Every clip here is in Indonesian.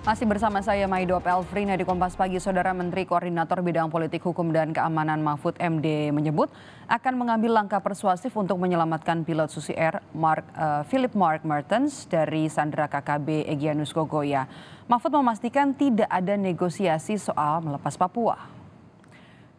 Masih bersama saya Maido Pelfrina di Kompas Pagi, Saudara Menteri Koordinator Bidang Politik Hukum dan Keamanan Mahfud MD menyebut akan mengambil langkah persuasif untuk menyelamatkan pilot Susi Air Mark, uh, Philip Mark Mertens dari Sandra KKB Egyanus Kogoya. Mahfud memastikan tidak ada negosiasi soal melepas Papua.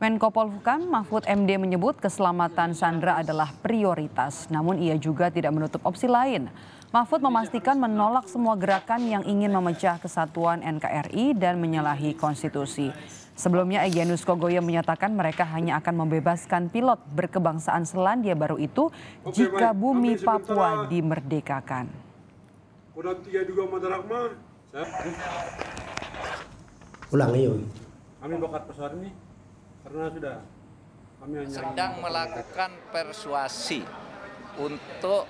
Menko Polhukam Mahfud MD menyebut keselamatan Sandra adalah prioritas, namun ia juga tidak menutup opsi lain. Mahfud memastikan menolak semua gerakan yang ingin memecah kesatuan NKRI dan menyalahi konstitusi. Sebelumnya Egyanus Kogoya menyatakan mereka hanya akan membebaskan pilot berkebangsaan Selandia Baru itu jika bumi Papua dimerdekakan. Ulang yuk. Kami bakat pesawat ini karena sudah kami sedang melakukan persuasi untuk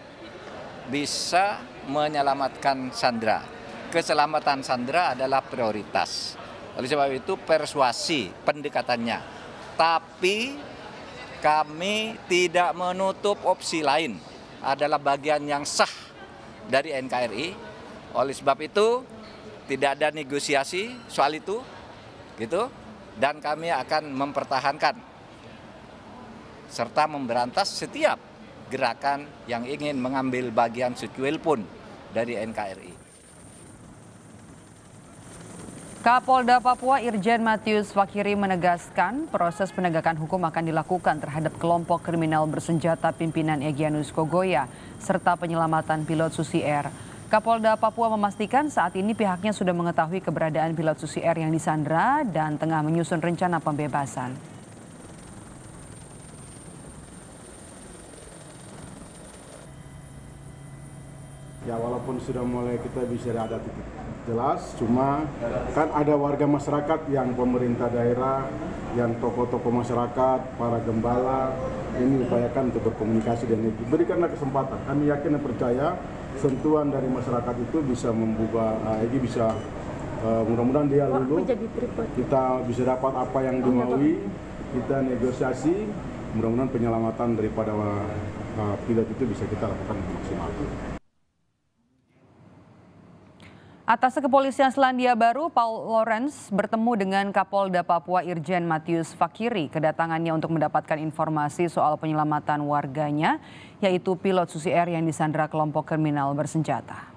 bisa menyelamatkan Sandra. Keselamatan Sandra adalah prioritas. Oleh sebab itu persuasi pendekatannya. Tapi kami tidak menutup opsi lain adalah bagian yang sah dari NKRI. Oleh sebab itu tidak ada negosiasi soal itu gitu dan kami akan mempertahankan serta memberantas setiap gerakan yang ingin mengambil bagian secuil pun dari NKRI. Kapolda Papua Irjen Matius Fakiri menegaskan proses penegakan hukum akan dilakukan terhadap kelompok kriminal bersenjata pimpinan Egyanus Kogoya serta penyelamatan pilot Susi Air. Kapolda Papua memastikan saat ini pihaknya sudah mengetahui keberadaan pilot Susi Air yang disandra dan tengah menyusun rencana pembebasan. ya walaupun sudah mulai kita bisa ada titik jelas cuma kan ada warga masyarakat yang pemerintah daerah yang tokoh-tokoh masyarakat para gembala ini upayakan untuk berkomunikasi dan itu berikanlah kesempatan kami yakin dan percaya sentuhan dari masyarakat itu bisa membuka Egy eh, bisa uh, mudah-mudahan dia lulu kita bisa dapat apa yang dimaui kita negosiasi mudah-mudahan penyelamatan daripada uh, pilot itu bisa kita lakukan maksimal Atas kepolisian Selandia Baru, Paul Lawrence bertemu dengan Kapolda Papua Irjen Matius Fakiri kedatangannya untuk mendapatkan informasi soal penyelamatan warganya, yaitu pilot Susi Air yang disandra kelompok kriminal bersenjata.